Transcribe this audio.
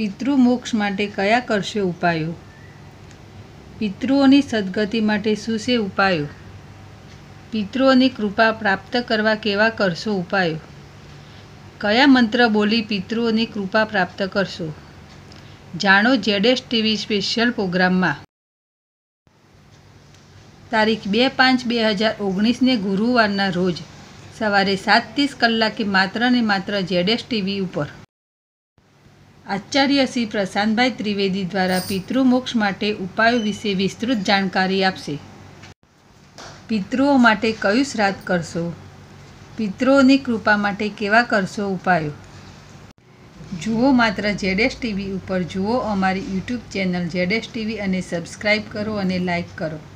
પિતૃમોક્ષ માટે કયા કરશે ઉપાયો પિતૃઓની સદગતિ માટે શું છે ઉપાયો પિતૃઓની કૃપા પ્રાપ્ત કરવા કેવા કરશો ઉપાયો કયા મંત્ર બોલી પિતૃઓની કૃપા પ્રાપ્ત કરશો જાણો જેડેશ ટીવી સ્પેશિયલ પ્રોગ્રામમાં તારીખ બે પાંચ બે હજાર ઓગણીસને ગુરુવારના રોજ સવારે સાત ત્રીસ કલાકે માત્ર ને માત્ર જેડેશ ટીવી ઉપર આચાર્ય શ્રી પ્રશાંતભાઈ ત્રિવેદી દ્વારા પિતૃમોક્ષ માટે ઉપાયો વિશે વિસ્તૃત જાણકારી આપશે પિતૃઓ માટે કયું શ્રાદ્ધ કરશો પિતૃઓની કૃપા માટે કેવા કરશો ઉપાયો જુઓ માત્ર જેડેશ ટીવી ઉપર જુઓ અમારી યુટ્યુબ ચેનલ જેડેશ ટીવી અને સબસ્ક્રાઈબ કરો અને લાઈક કરો